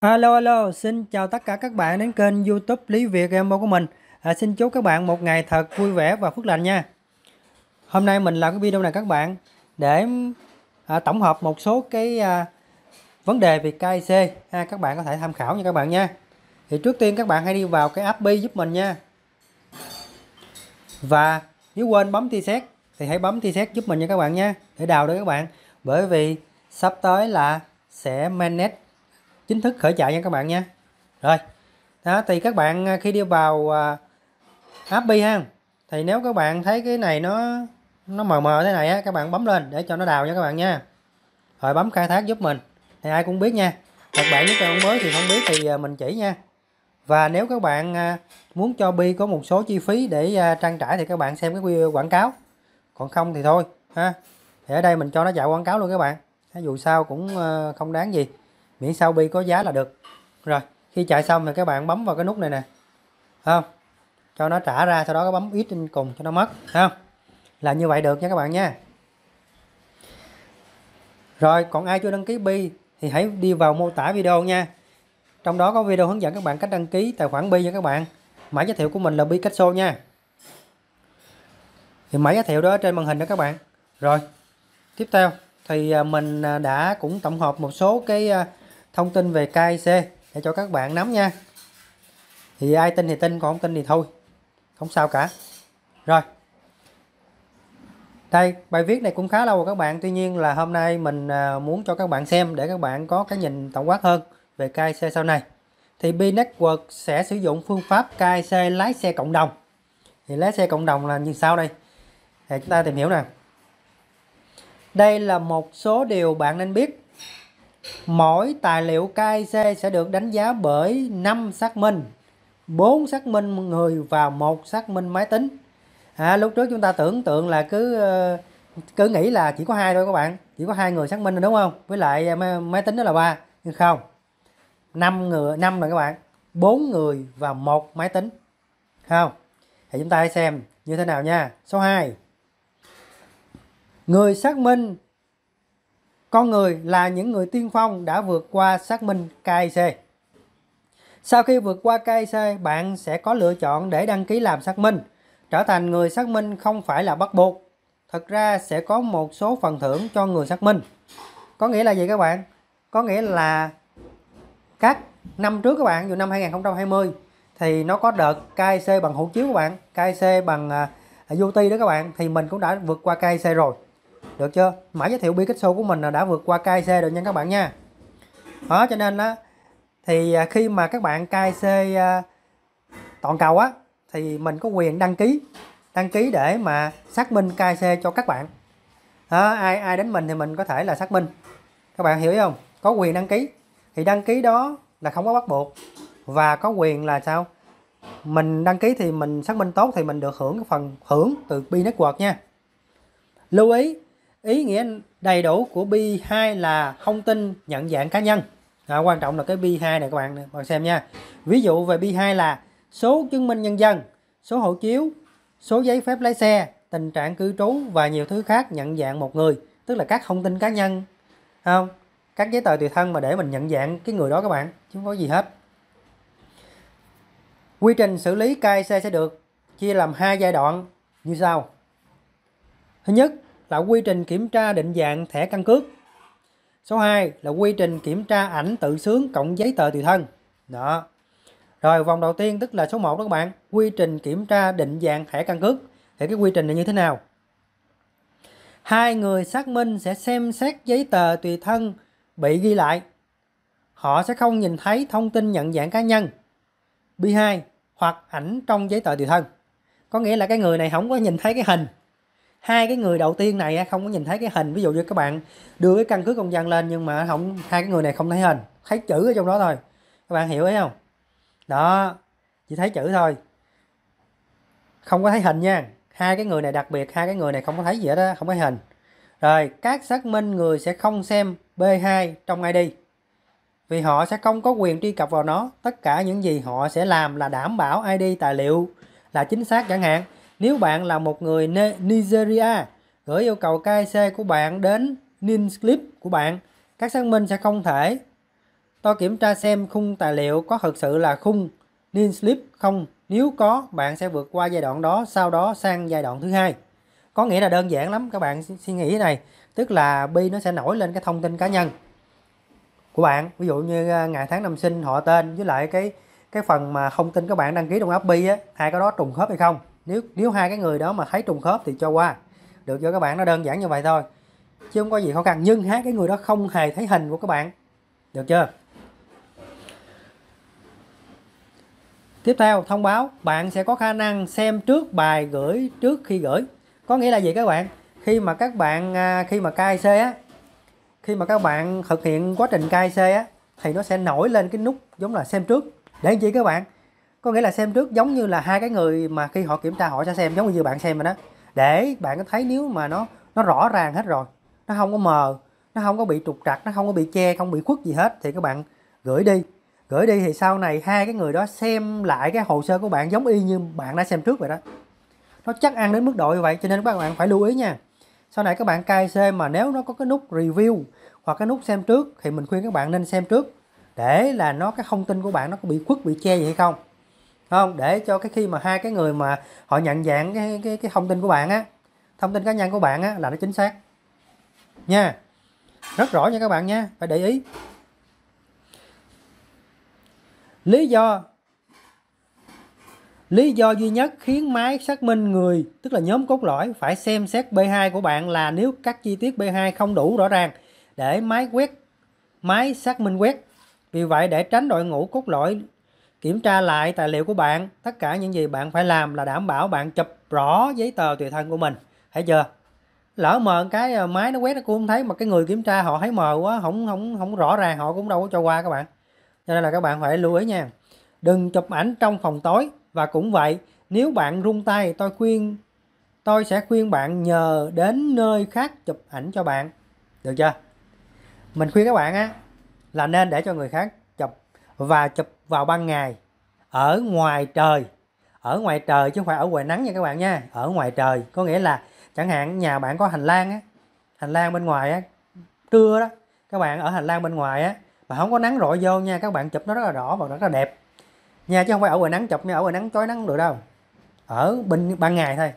Alo alo, xin chào tất cả các bạn đến kênh YouTube Lý Việt Gambo của mình. À, xin chúc các bạn một ngày thật vui vẻ và phước lành nha. Hôm nay mình làm cái video này các bạn để à, tổng hợp một số cái à, vấn đề về KIC ha, à, các bạn có thể tham khảo nha các bạn nha. Thì trước tiên các bạn hãy đi vào cái app Bi giúp mình nha. Và nếu quên bấm tia xét thì hãy bấm tia xét giúp mình nha các bạn nha để đào được các bạn bởi vì sắp tới là sẽ manage chính thức khởi chạy nha các bạn nha rồi đó thì các bạn à, khi đi vào Happy à, ha thì nếu các bạn thấy cái này nó nó mờ mờ thế này á các bạn bấm lên để cho nó đào nha các bạn nha rồi bấm khai thác giúp mình thì ai cũng biết nha các bạn nếu các bạn mới thì không biết thì à, mình chỉ nha và nếu các bạn muốn cho Bi có một số chi phí để trang trải thì các bạn xem cái quảng cáo còn không thì thôi ha thì ở đây mình cho nó chạy quảng cáo luôn các bạn dù sao cũng không đáng gì miễn sao bi có giá là được rồi khi chạy xong thì các bạn bấm vào cái nút này nè không cho nó trả ra sau đó các bấm ít trên cùng cho nó mất không là như vậy được nha các bạn nha rồi còn ai chưa đăng ký bi thì hãy đi vào mô tả video nha trong đó có video hướng dẫn các bạn cách đăng ký tài khoản bi nha các bạn mã giới thiệu của mình là bi cách xô nha thì mã giới thiệu đó trên màn hình đó các bạn rồi tiếp theo thì à, mình à, đã cũng tổng hợp một số cái à, thông tin về KIC để cho các bạn nắm nha thì ai tin thì tin còn không tin thì thôi không sao cả rồi đây bài viết này cũng khá lâu rồi các bạn tuy nhiên là hôm nay mình à, muốn cho các bạn xem để các bạn có cái nhìn tổng quát hơn về KIC sau này thì B Network sẽ sử dụng phương pháp KIC lái xe cộng đồng thì lái xe cộng đồng là như sau đây thì chúng ta tìm hiểu nè đây là một số điều bạn nên biết Mỗi tài liệu KIC sẽ được đánh giá bởi 5 xác minh, 4 xác minh người và một xác minh máy tính. À, lúc trước chúng ta tưởng tượng là cứ ờ, cứ nghĩ là chỉ có hai thôi các bạn, chỉ có hai người xác minh đúng không? Với lại ờ, máy, máy tính đó là ba, nhưng không. 5 người, 5 rồi các bạn. 4 người và một máy tính. Không. Thì chúng ta hãy xem như thế nào nha. Số 2. Người xác minh con người là những người tiên phong đã vượt qua xác minh KIC. Sau khi vượt qua KIC, bạn sẽ có lựa chọn để đăng ký làm xác minh. Trở thành người xác minh không phải là bắt buộc. Thật ra sẽ có một số phần thưởng cho người xác minh. Có nghĩa là gì các bạn? Có nghĩa là các năm trước các bạn, dù năm 2020 thì nó có đợt KIC bằng hộ chiếu các bạn, KIC bằng uh, UT đó các bạn thì mình cũng đã vượt qua KIC rồi được chưa mã giới thiệu bi kích số của mình là đã vượt qua KC rồi nha các bạn nha đó cho nên đó thì à, khi mà các bạn KC à, toàn cầu á thì mình có quyền đăng ký đăng ký để mà xác minh KC cho các bạn đó, ai ai đến mình thì mình có thể là xác minh các bạn hiểu không có quyền đăng ký thì đăng ký đó là không có bắt buộc và có quyền là sao mình đăng ký thì mình xác minh tốt thì mình được hưởng cái phần hưởng từ B Network nha lưu ý ý nghĩa đầy đủ của b 2 là thông tin nhận dạng cá nhân à, quan trọng là cái b 2 này các bạn bạn xem nha ví dụ về b 2 là số chứng minh nhân dân số hộ chiếu số giấy phép lái xe tình trạng cư trú và nhiều thứ khác nhận dạng một người tức là các thông tin cá nhân không các giấy tờ tùy thân mà để mình nhận dạng cái người đó các bạn chứ không có gì hết quy trình xử lý KIC sẽ được chia làm hai giai đoạn như sau thứ nhất là quy trình kiểm tra định dạng thẻ căn cước. Số 2 là quy trình kiểm tra ảnh tự sướng cộng giấy tờ tùy thân. Đó. Rồi vòng đầu tiên tức là số 1 đó các bạn, quy trình kiểm tra định dạng thẻ căn cước. Thì cái quy trình này như thế nào? Hai người xác minh sẽ xem xét giấy tờ tùy thân bị ghi lại. Họ sẽ không nhìn thấy thông tin nhận dạng cá nhân. B2 hoặc ảnh trong giấy tờ tùy thân. Có nghĩa là cái người này không có nhìn thấy cái hình hai cái người đầu tiên này không có nhìn thấy cái hình ví dụ như các bạn đưa cái căn cứ công dân lên nhưng mà không hai cái người này không thấy hình thấy chữ ở trong đó thôi các bạn hiểu ý không đó chỉ thấy chữ thôi không có thấy hình nha hai cái người này đặc biệt hai cái người này không có thấy gì hết đó, không có hình rồi các xác minh người sẽ không xem B2 trong ID vì họ sẽ không có quyền truy cập vào nó tất cả những gì họ sẽ làm là đảm bảo ID tài liệu là chính xác chẳng hạn nếu bạn là một người Nigeria, gửi yêu cầu KIC của bạn đến NINSLIP của bạn, các xác minh sẽ không thể. Tôi kiểm tra xem khung tài liệu có thực sự là khung NINSLIP không. Nếu có, bạn sẽ vượt qua giai đoạn đó, sau đó sang giai đoạn thứ hai. Có nghĩa là đơn giản lắm các bạn suy nghĩ này, tức là bi nó sẽ nổi lên cái thông tin cá nhân của bạn, ví dụ như à, ngày tháng năm sinh, họ tên với lại cái cái phần mà thông tin các bạn đăng ký trong app bi á, hai cái đó trùng khớp hay không? nếu nếu hai cái người đó mà thấy trùng khớp thì cho qua được cho các bạn nó đơn giản như vậy thôi chứ không có gì khó khăn nhưng hai cái người đó không hề thấy hình của các bạn được chưa tiếp theo thông báo bạn sẽ có khả năng xem trước bài gửi trước khi gửi có nghĩa là gì các bạn khi mà các bạn à, khi mà KIC á khi mà các bạn thực hiện quá trình KIC á thì nó sẽ nổi lên cái nút giống là xem trước để làm các bạn có nghĩa là xem trước giống như là hai cái người mà khi họ kiểm tra họ sẽ xem giống như bạn xem rồi đó để bạn có thấy nếu mà nó nó rõ ràng hết rồi nó không có mờ nó không có bị trục trặc nó không có bị che không bị khuất gì hết thì các bạn gửi đi gửi đi thì sau này hai cái người đó xem lại cái hồ sơ của bạn giống y như bạn đã xem trước vậy đó nó chắc ăn đến mức độ như vậy cho nên các bạn phải lưu ý nha sau này các bạn KC mà nếu nó có cái nút review hoặc cái nút xem trước thì mình khuyên các bạn nên xem trước để là nó cái thông tin của bạn nó có bị khuất bị che gì hay không không để cho cái khi mà hai cái người mà họ nhận dạng cái cái cái thông tin của bạn á thông tin cá nhân của bạn á là nó chính xác nha rất rõ nha các bạn nha phải để ý lý do lý do duy nhất khiến máy xác minh người tức là nhóm cốt lõi phải xem xét B2 của bạn là nếu các chi tiết B2 không đủ rõ ràng để máy quét máy xác minh quét vì vậy để tránh đội ngũ cốt lõi kiểm tra lại tài liệu của bạn tất cả những gì bạn phải làm là đảm bảo bạn chụp rõ giấy tờ tùy thân của mình thấy chưa lỡ mờ cái ờ, máy nó quét nó cũng không thấy mà cái người kiểm tra họ thấy mờ quá không không không rõ ràng họ cũng đâu có cho qua các bạn cho nên là các bạn phải lưu ý nha đừng chụp ảnh trong phòng tối và cũng vậy nếu bạn rung tay tôi khuyên tôi sẽ khuyên bạn nhờ đến nơi khác chụp ảnh cho bạn được chưa mình khuyên các bạn á là nên để cho người khác và chụp vào ban ngày ở ngoài trời ở ngoài trời chứ không phải ở ngoài nắng nha các bạn nha ở ngoài trời có nghĩa là chẳng hạn nhà bạn có hành lang á hành lang bên ngoài á trưa đó các bạn ở hành lang bên ngoài á mà không có nắng rọi vô nha các bạn chụp nó rất là rõ và rất là đẹp nha chứ không phải ở ngoài nắng chụp nha ở ngoài nắng tối nắng được đâu ở bên ban ngày thôi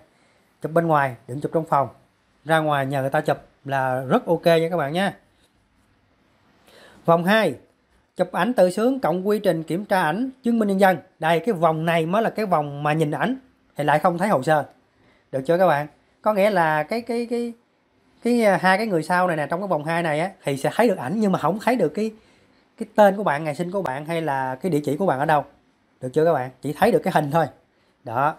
chụp bên ngoài đừng chụp trong phòng ra ngoài nhờ người ta chụp là rất ok nha các bạn nha vòng 2 chụp ảnh tự sướng cộng quy trình kiểm tra ảnh chứng minh nhân dân đây cái vòng này mới là cái vòng mà nhìn ảnh thì lại không thấy hồ sơ được chưa các bạn có nghĩa là cái cái cái cái à, hai cái người sau này nè trong cái vòng hai này á thì sẽ thấy được ảnh nhưng mà không thấy được cái cái tên của bạn ngày sinh của bạn hay là cái địa chỉ của bạn ở đâu được chưa các bạn chỉ thấy được cái hình thôi đó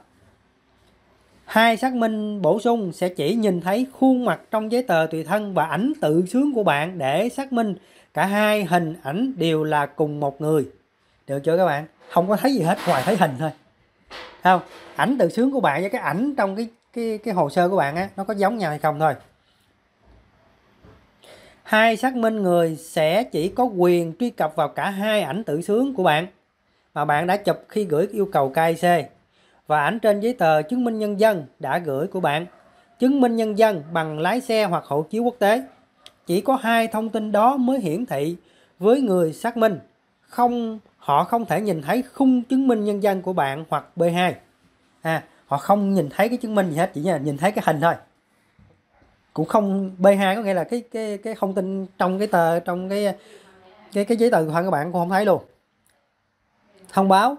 hai xác minh bổ sung sẽ chỉ nhìn thấy khuôn mặt trong giấy tờ tùy thân và ảnh tự sướng của bạn để xác minh cả hai hình ảnh đều là cùng một người được chưa các bạn không có thấy gì hết ngoài thấy hình thôi không ảnh tự sướng của bạn với cái ảnh trong cái cái cái hồ sơ của bạn á nó có giống nhau hay không thôi hai xác minh người sẽ chỉ có quyền truy cập vào cả hai ảnh tự sướng của bạn mà bạn đã chụp khi gửi yêu cầu KIC và ảnh trên giấy tờ chứng minh nhân dân đã gửi của bạn chứng minh nhân dân bằng lái xe hoặc hộ chiếu quốc tế chỉ có hai thông tin đó mới hiển thị với người xác minh không họ không thể nhìn thấy khung chứng minh nhân dân của bạn hoặc B2 à họ không nhìn thấy cái chứng minh gì hết chỉ là nhìn thấy cái hình thôi cũng không B2 có nghĩa là cái cái cái thông tin trong cái tờ trong cái cái cái giấy tờ của các bạn cũng không thấy luôn thông báo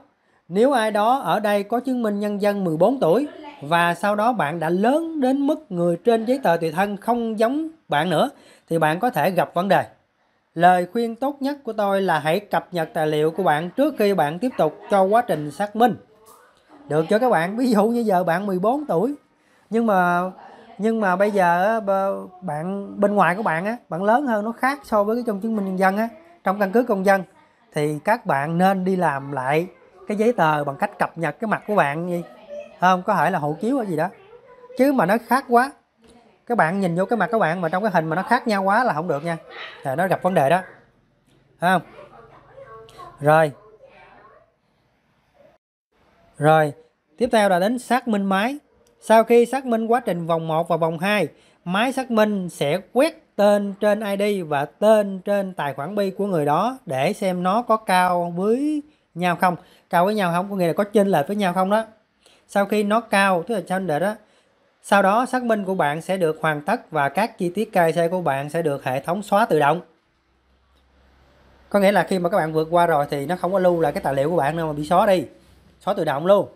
nếu ai đó ở đây có chứng minh nhân dân 14 tuổi và sau đó bạn đã lớn đến mức người trên giấy tờ tùy thân không giống bạn nữa thì bạn có thể gặp vấn đề. Lời khuyên tốt nhất của tôi là hãy cập nhật tài liệu của bạn trước khi bạn tiếp tục cho quá trình xác minh. Được cho các bạn, ví dụ như giờ bạn 14 tuổi nhưng mà nhưng mà bây giờ bạn bên ngoài của bạn á, bạn lớn hơn nó khác so với cái trong chứng minh nhân dân á, trong căn cứ công dân thì các bạn nên đi làm lại cái giấy tờ bằng cách cập nhật cái mặt của bạn gì không có thể là hộ chiếu hay gì đó chứ mà nó khác quá các bạn nhìn vô cái mặt các bạn mà trong cái hình mà nó khác nhau quá là không được nha thì nó gặp vấn đề đó Thấy không rồi rồi tiếp theo là đến xác minh máy sau khi xác minh quá trình vòng 1 và vòng 2 máy xác minh sẽ quét tên trên ID và tên trên tài khoản bi của người đó để xem nó có cao với nhau không cao với nhau không có nghĩa là có chênh lệch với nhau không đó sau khi nó cao tức là chênh lệch đó sau đó xác minh của bạn sẽ được hoàn tất và các chi tiết KYC của bạn sẽ được hệ thống xóa tự động. Có nghĩa là khi mà các bạn vượt qua rồi thì nó không có lưu lại cái tài liệu của bạn đâu mà bị xóa đi. Xóa tự động luôn.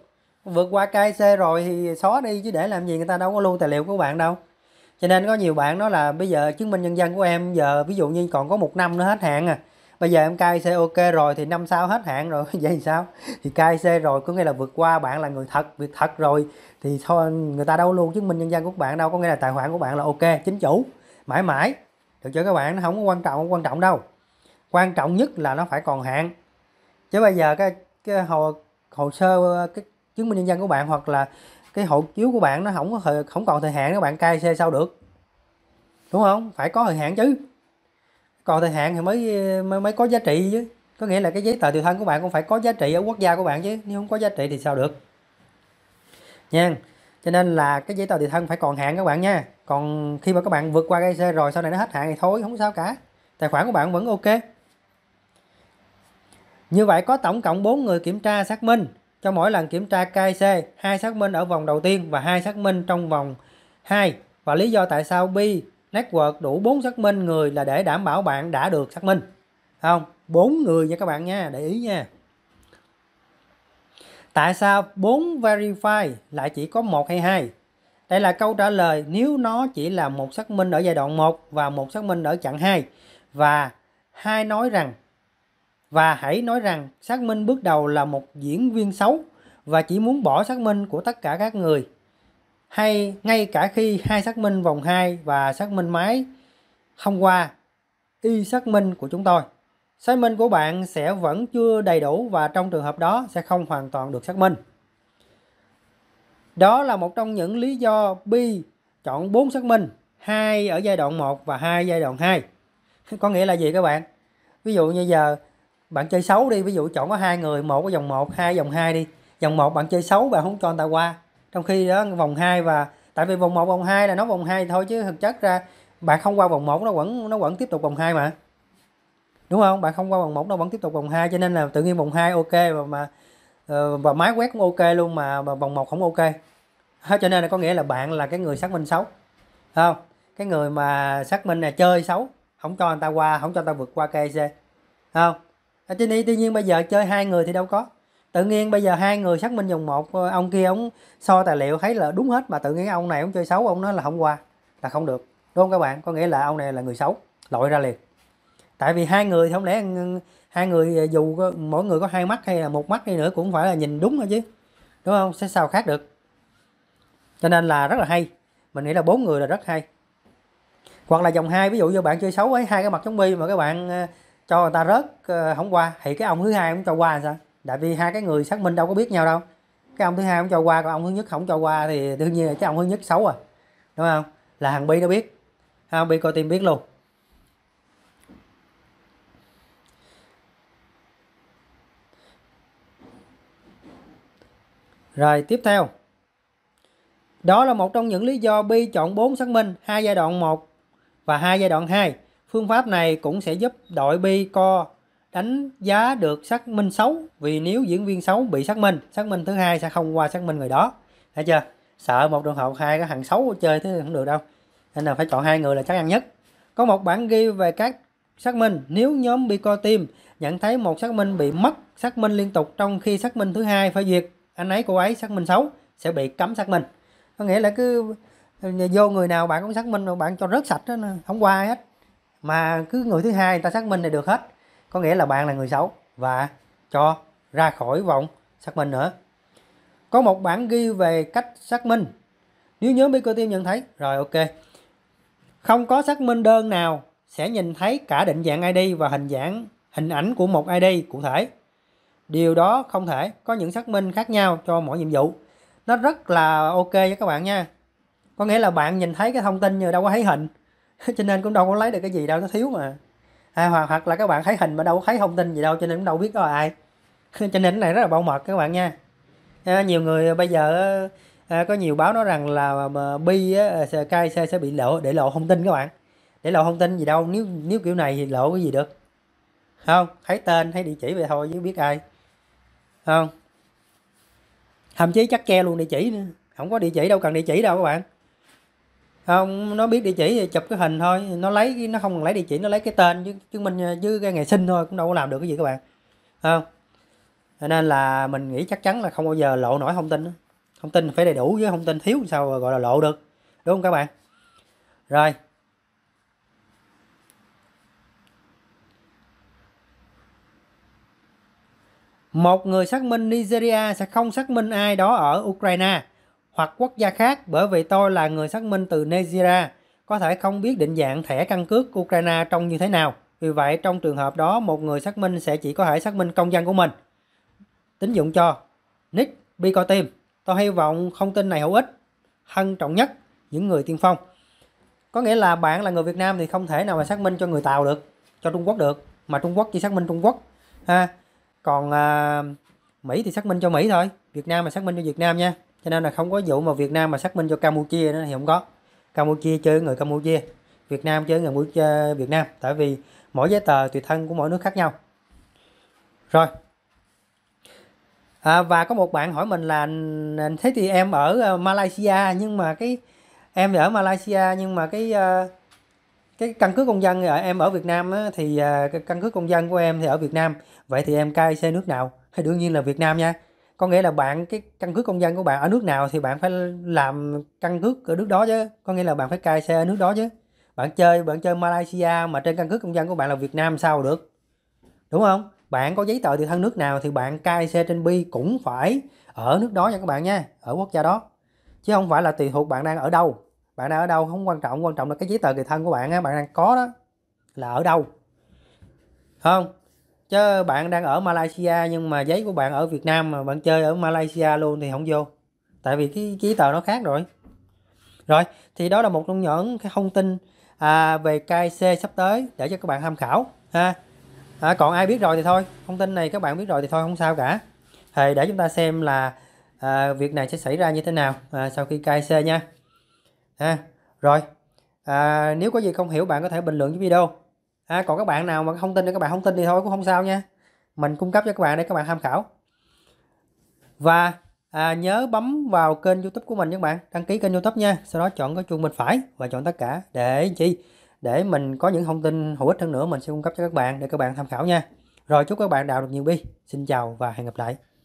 Vượt qua KYC rồi thì xóa đi chứ để làm gì người ta đâu có lưu tài liệu của bạn đâu. Cho nên có nhiều bạn nói là bây giờ chứng minh nhân dân của em giờ ví dụ như còn có một năm nữa hết hạn à bây giờ em cai xe ok rồi thì năm sau hết hạn rồi vậy thì sao thì cai xe rồi có nghĩa là vượt qua bạn là người thật việc thật rồi thì thôi người ta đâu luôn chứng minh nhân dân của bạn đâu có nghĩa là tài khoản của bạn là ok chính chủ mãi mãi được chưa các bạn nó không có quan trọng không quan trọng đâu quan trọng nhất là nó phải còn hạn chứ bây giờ cái cái hồ hồ sơ cái chứng minh nhân dân của bạn hoặc là cái hộ chiếu của bạn nó không có thời, không còn thời hạn các bạn cai xe sao được đúng không phải có thời hạn chứ còn thời hạn thì mới mới, mới có giá trị chứ có nghĩa là cái giấy tờ tùy thân của bạn cũng phải có giá trị ở quốc gia của bạn chứ nếu không có giá trị thì sao được nha cho nên là cái giấy tờ tùy thân phải còn hạn các bạn nha còn khi mà các bạn vượt qua cái xe rồi sau này nó hết hạn thì thôi không sao cả tài khoản của bạn vẫn ok như vậy có tổng cộng 4 người kiểm tra xác minh cho mỗi lần kiểm tra KIC, hai xác minh ở vòng đầu tiên và hai xác minh trong vòng 2 và lý do tại sao Bi network đủ 4 xác minh người là để đảm bảo bạn đã được xác minh không bốn người nha các bạn nha để ý nha tại sao 4 verify lại chỉ có một hay hai đây là câu trả lời nếu nó chỉ là một xác minh ở giai đoạn 1 và một xác minh ở chặn 2 và hai nói rằng và hãy nói rằng xác minh bước đầu là một diễn viên xấu và chỉ muốn bỏ xác minh của tất cả các người hay ngay cả khi hai xác minh vòng 2 và xác minh máy không qua y xác minh của chúng tôi. Xác minh của bạn sẽ vẫn chưa đầy đủ và trong trường hợp đó sẽ không hoàn toàn được xác minh. Đó là một trong những lý do Bi chọn 4 xác minh, hai ở giai đoạn 1 và hai giai đoạn 2. Có nghĩa là gì các bạn? Ví dụ như giờ bạn chơi xấu đi, ví dụ chọn có hai người, một có dòng 1, hai dòng 2 đi. Dòng 1 bạn chơi xấu bạn không cho người ta qua, trong khi đó vòng 2 và tại vì vòng 1 vòng 2 là nó vòng 2 thôi chứ thực chất ra bạn không qua vòng 1 nó vẫn nó vẫn tiếp tục vòng 2 mà đúng không bạn không qua vòng 1 nó vẫn tiếp tục vòng 2 cho nên là tự nhiên vòng 2 ok và mà ờ, và máy quét cũng ok luôn mà, mà vòng 1 không ok cho nên là có nghĩa là bạn là cái người xác minh xấu không cái người mà xác minh là chơi xấu không cho người ta qua không cho người ta vượt qua KC không à, tuy nhiên bây giờ chơi hai người thì đâu có tự nhiên bây giờ hai người xác minh dùng một ờ, ông kia ông so tài liệu thấy là đúng hết mà tự nhiên ông này ông chơi xấu ông nói là không qua là không được đúng không các bạn có nghĩa là ông này là người xấu lội ra liền tại vì hai người không lẽ hai người ờ, dù mỗi người có hai mắt hay là một mắt đi nữa cũng phải là nhìn đúng thôi chứ đúng không sẽ sao khác được cho nên là rất là hay mình nghĩ là bốn người là rất hay hoặc là dòng hai ví dụ như bạn chơi xấu ấy hai cái mặt chống bi mà các bạn ờ, cho người ta rớt không qua thì cái ông thứ hai cũng cho qua làm sao tại vì hai cái người xác minh đâu có biết nhau đâu cái ông thứ hai ông cho qua còn ông thứ nhất không cho qua thì đương nhiên là cái ông thứ nhất xấu à đúng không là hàng bi nó biết không bi coi tim biết luôn Rồi tiếp theo. Đó là một trong những lý do Bi chọn 4 xác minh, hai giai đoạn 1 và hai giai đoạn 2. Phương pháp này cũng sẽ giúp đội Bi co đánh giá được xác minh xấu vì nếu diễn viên xấu bị xác minh xác minh thứ hai sẽ không qua xác minh người đó thấy chưa sợ một trường hợp hai cái thằng xấu chơi thế không được đâu nên là phải chọn hai người là chắc ăn nhất có một bản ghi về các xác minh nếu nhóm Bico Team nhận thấy một xác minh bị mất xác minh liên tục trong khi xác minh thứ hai phải duyệt anh ấy cô ấy xác minh xấu sẽ bị cấm xác minh có nghĩa là cứ ờ, vô người nào bạn cũng xác minh rồi bạn cho rất sạch đó, không qua hết mà cứ người thứ hai người ta xác minh này được hết có nghĩa là bạn là người xấu và cho ra khỏi vòng xác minh nữa có một bản ghi về cách xác minh nếu nhóm Picoteam nhận thấy rồi ok không có xác minh đơn nào sẽ nhìn thấy cả định dạng ID và hình dạng hình ảnh của một ID cụ thể điều đó không thể có những xác minh khác nhau cho mỗi nhiệm vụ nó rất là ok với các bạn nha có nghĩa là bạn nhìn thấy cái thông tin nhưng đâu có thấy hình cho nên cũng đâu có lấy được cái gì đâu nó thiếu mà à, hoặc hoặc là các bạn thấy hình mà đâu thấy thông tin gì đâu cho nên cũng đâu biết có ai cho nên cái này rất là bảo mật các bạn nha à, nhiều người bây giờ à, có nhiều báo nói rằng là bi á, cai sẽ, sẽ bị lộ để lộ thông tin các bạn để lộ thông tin gì đâu nếu nếu kiểu này thì lộ cái gì được không thấy tên thấy địa chỉ vậy thôi chứ biết ai không thậm chí chắc che luôn địa chỉ nữa không có địa chỉ đâu cần địa chỉ đâu các bạn không nó biết địa chỉ thì chụp cái hình thôi nó lấy nó không cần lấy địa chỉ nó lấy cái tên chứ chứng minh với cái ngày sinh thôi cũng đâu có làm được cái gì các bạn không à, nên là mình nghĩ chắc chắn là không bao giờ lộ nổi thông tin thông tin phải đầy đủ với thông tin thiếu sao gọi là lộ được đúng không các bạn rồi một người xác minh Nigeria sẽ không xác minh ai đó ở Ukraine hoặc quốc gia khác bởi vì tôi là người xác minh từ Nigeria, có thể không biết định dạng thẻ căn cước Ukraine trông như thế nào. Vì vậy, trong trường hợp đó, một người xác minh sẽ chỉ có thể xác minh công dân của mình. tính dụng cho Nick Bico Tôi hy vọng thông tin này hữu ích. Hân trọng nhất, những người tiên phong. Có nghĩa là bạn là người Việt Nam thì không thể nào mà xác minh cho người Tàu được, cho Trung Quốc được. Mà Trung Quốc chỉ xác minh Trung Quốc. ha Còn à, Mỹ thì xác minh cho Mỹ thôi. Việt Nam mà xác minh cho Việt Nam nha cho nên là không có vụ mà Việt Nam mà xác minh cho Campuchia nữa thì không có Campuchia chơi người Campuchia Việt Nam chơi người Việt Nam tại vì mỗi giấy tờ tùy thân của mỗi nước khác nhau rồi à, và có một bạn hỏi mình là thế thì em ờ, ở Malaysia nhưng mà cái em ở Malaysia nhưng mà cái cái căn cứ công dân em ở Việt Nam á, thì ờ, căn cứ công dân của em thì ở Việt Nam vậy thì em cai xe nước nào thì đương nhiên là Việt Nam nha có nghĩa là bạn cái căn cước công dân của bạn ở nước nào thì bạn phải làm căn cước ở nước đó chứ có nghĩa là bạn phải cai xe ở nước đó chứ bạn chơi bạn chơi Malaysia mà trên căn cước công dân của bạn là Việt Nam sao được đúng không bạn có giấy tờ từ thân nước nào thì bạn cai xe trên bi cũng phải ở nước đó nha các bạn nha ở quốc gia đó chứ không phải là tùy thuộc bạn đang ở đâu bạn đang ở đâu không quan trọng quan trọng là cái giấy tờ tùy thân của bạn á bạn đang có đó là ở đâu không chứ bạn đang ở Malaysia nhưng mà giấy của bạn ở Việt Nam mà bạn chơi ở Malaysia luôn thì không vô tại vì cái giấy tờ nó khác rồi rồi thì đó là một trong những cái thông tin à, về KC sắp tới để cho các bạn tham khảo ha à, còn ai biết rồi thì thôi thông tin này các bạn biết rồi thì thôi không sao cả thì để chúng ta xem là à, việc này sẽ xảy ra như thế nào à, sau khi KC nha ha rồi à, nếu có gì không hiểu bạn có thể bình luận dưới video à, còn các bạn nào mà không tin thì các bạn không tin thì thôi cũng không sao nha mình cung cấp cho các bạn để các bạn tham khảo và à, nhớ bấm vào kênh youtube của mình các bạn đăng ký kênh youtube nha sau đó chọn cái chuông bên phải và chọn tất cả để chi để mình có những thông tin hữu ích hơn nữa mình sẽ cung cấp cho các bạn để các bạn tham khảo nha rồi chúc các bạn đào được nhiều bi xin chào và hẹn gặp lại